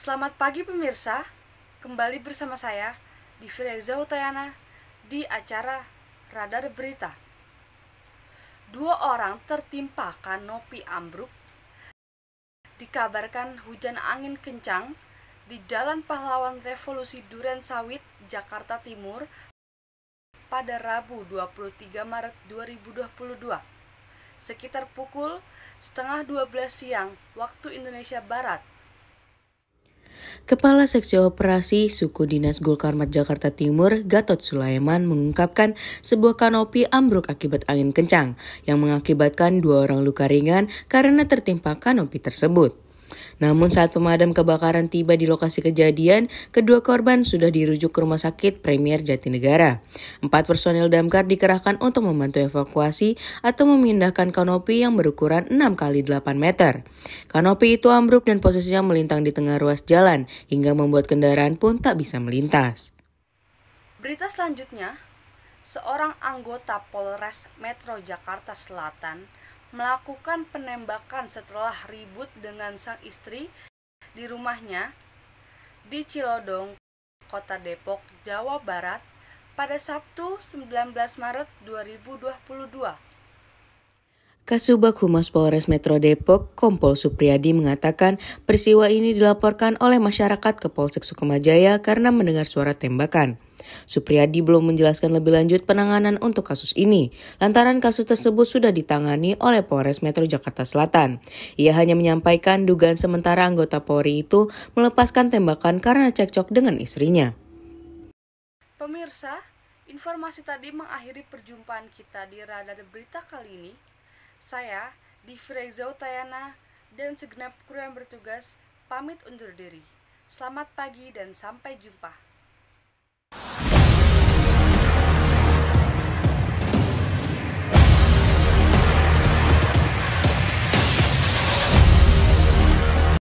Selamat pagi pemirsa, kembali bersama saya di Firza Utayana di acara Radar Berita. Dua orang tertimpa kanopi ambruk, dikabarkan hujan angin kencang di Jalan Pahlawan Revolusi Duren Sawit, Jakarta Timur pada Rabu 23 Maret 2022 sekitar pukul setengah 12 siang waktu Indonesia Barat Kepala Seksi Operasi Suku Dinas Gulkarmat Jakarta Timur, Gatot Sulaiman mengungkapkan sebuah kanopi ambruk akibat angin kencang yang mengakibatkan dua orang luka ringan karena tertimpa kanopi tersebut. Namun saat pemadam kebakaran tiba di lokasi kejadian, kedua korban sudah dirujuk ke rumah sakit Premier Jatinegara. Empat personil damkar dikerahkan untuk membantu evakuasi atau memindahkan kanopi yang berukuran 6 x 8 meter. Kanopi itu ambruk dan posisinya melintang di tengah ruas jalan hingga membuat kendaraan pun tak bisa melintas. Berita selanjutnya, seorang anggota Polres Metro Jakarta Selatan melakukan penembakan setelah ribut dengan sang istri di rumahnya di Cilodong, Kota Depok, Jawa Barat pada Sabtu 19 Maret 2022. Kasubag Humas Polres Metro Depok, Kompol Supriyadi mengatakan peristiwa ini dilaporkan oleh masyarakat ke Polsek Sukamajaya karena mendengar suara tembakan. Supriyadi belum menjelaskan lebih lanjut penanganan untuk kasus ini, lantaran kasus tersebut sudah ditangani oleh Polres Metro Jakarta Selatan. Ia hanya menyampaikan dugaan sementara anggota Polri itu melepaskan tembakan karena cekcok dengan istrinya. Pemirsa, informasi tadi mengakhiri perjumpaan kita di Radar Berita kali ini. Saya, Difreza Utayana, dan segenap kru yang bertugas pamit undur diri. Selamat pagi dan sampai jumpa.